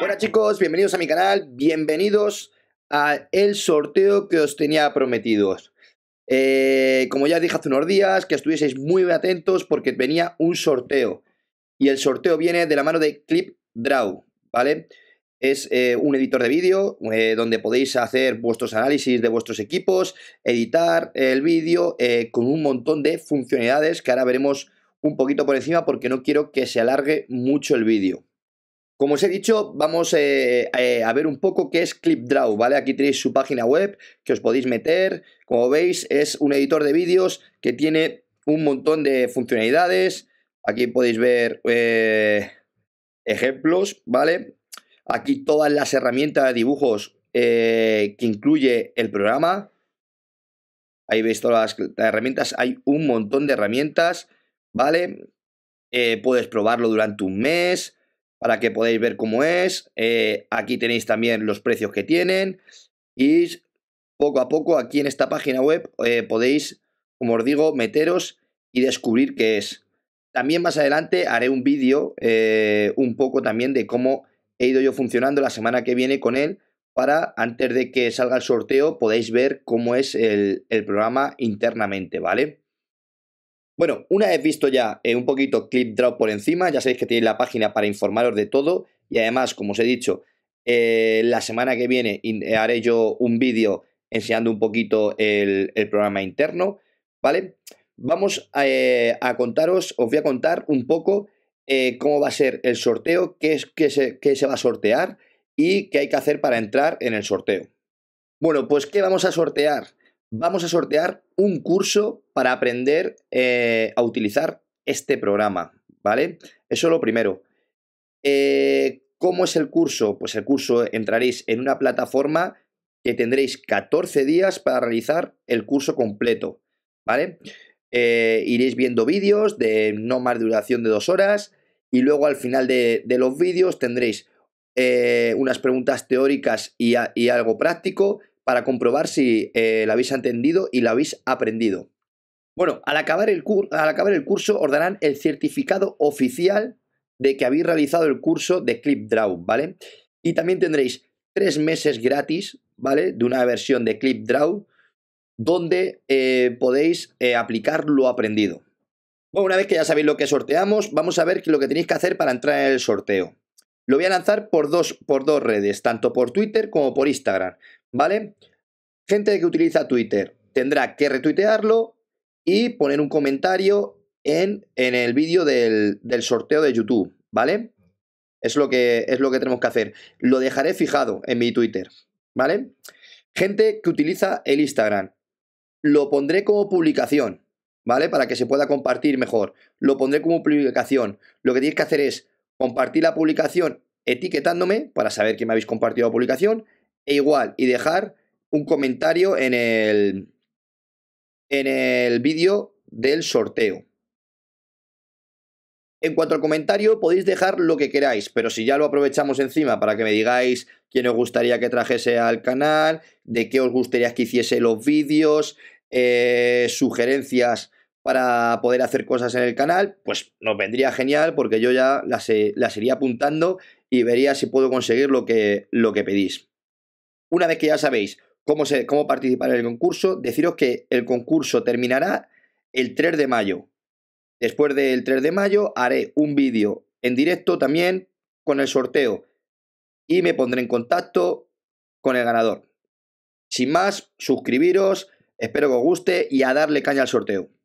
Hola chicos, bienvenidos a mi canal, bienvenidos a el sorteo que os tenía prometidos. Eh, como ya dije hace unos días, que estuvieseis muy atentos porque venía un sorteo. Y el sorteo viene de la mano de ClipDraw, ¿vale? Es eh, un editor de vídeo eh, donde podéis hacer vuestros análisis de vuestros equipos, editar el vídeo con un montón de funcionalidades que ahora veremos un poquito por encima porque no quiero que se alargue mucho el vídeo. Como os he dicho, vamos eh, eh, a ver un poco qué es ClipDraw, ¿vale? Aquí tenéis su página web que os podéis meter. Como veis, es un editor de vídeos que tiene un montón de funcionalidades. Aquí podéis ver eh, ejemplos, ¿vale? Aquí todas las herramientas de dibujos que incluye el programa. Ahí veis todas las herramientas. Hay un montón de herramientas. ¿vale? Eh, puedes probarlo durante un mes para que podáis ver cómo es. Eh, aquí tenéis también los precios que tienen y poco a poco aquí en esta página web eh, podéis, como os digo, meteros y descubrir qué es. También más adelante haré un vídeo un poco también de cómo he ido yo funcionando la semana que viene con él para antes de que salga el sorteo podéis ver cómo es el programa internamente, ¿vale? Bueno, una vez visto ya eh, un poquito clip drop por encima, ya sabéis que tenéis la página para informaros de todo y además, como os he dicho, eh, la semana que viene eh, haré yo un vídeo enseñando un poquito el, programa interno, ¿vale? Vamos a, contaros, os voy a contar un poco cómo va a ser el sorteo, qué, es, se, qué se va a sortear y qué hay que hacer para entrar en el sorteo. Bueno, pues ¿qué vamos a sortear? vamos a sortear un curso para aprender eh, a utilizar este programa, ¿vale? Eso es lo primero. Eh, ¿Cómo es el curso? Pues el curso entraréis en una plataforma que tendréis 14 días para realizar el curso completo, ¿vale? Eh, iréis viendo vídeos de no más duración de dos horas y luego al final de, los vídeos tendréis unas preguntas teóricas y, algo práctico para comprobar si eh, la habéis entendido y la habéis aprendido. Bueno, al acabar, el al acabar el curso os darán el certificado oficial de que habéis realizado el curso de ClipDraw, ¿vale? Y también tendréis tres meses gratis, ¿vale? De una versión de ClipDraw, donde eh, podéis eh, aplicar lo aprendido. Bueno, una vez que ya sabéis lo que sorteamos, vamos a ver lo que tenéis que hacer para entrar en el sorteo. Lo voy a lanzar por dos, por dos redes, tanto por Twitter como por Instagram. ¿vale? Gente que utiliza Twitter tendrá que retuitearlo y poner un comentario en, el vídeo del, sorteo de YouTube, ¿vale? Es lo, que, es lo que tenemos que hacer. Lo dejaré fijado en mi Twitter, ¿vale? Gente que utiliza el Instagram. Lo pondré como publicación, ¿vale? Para que se pueda compartir mejor. Lo pondré como publicación. Lo que tienes que hacer es compartir la publicación etiquetándome para saber que me habéis compartido la publicación e igual y dejar un comentario en el, en el vídeo del sorteo. En cuanto al comentario, podéis dejar lo que queráis, pero si ya lo aprovechamos encima para que me digáis quién os gustaría que trajese al canal, de qué os gustaría que hiciese los vídeos, eh, sugerencias para poder hacer cosas en el canal, pues nos vendría genial porque yo ya las, las iría apuntando y vería si puedo conseguir lo que, lo que pedís. Una vez que ya sabéis cómo, participar en el concurso, deciros que el concurso terminará el 3 de mayo. Después del 3 de mayo haré un vídeo en directo también con el sorteo y me pondré en contacto con el ganador. Sin más, suscribiros, espero que os guste y a darle caña al sorteo.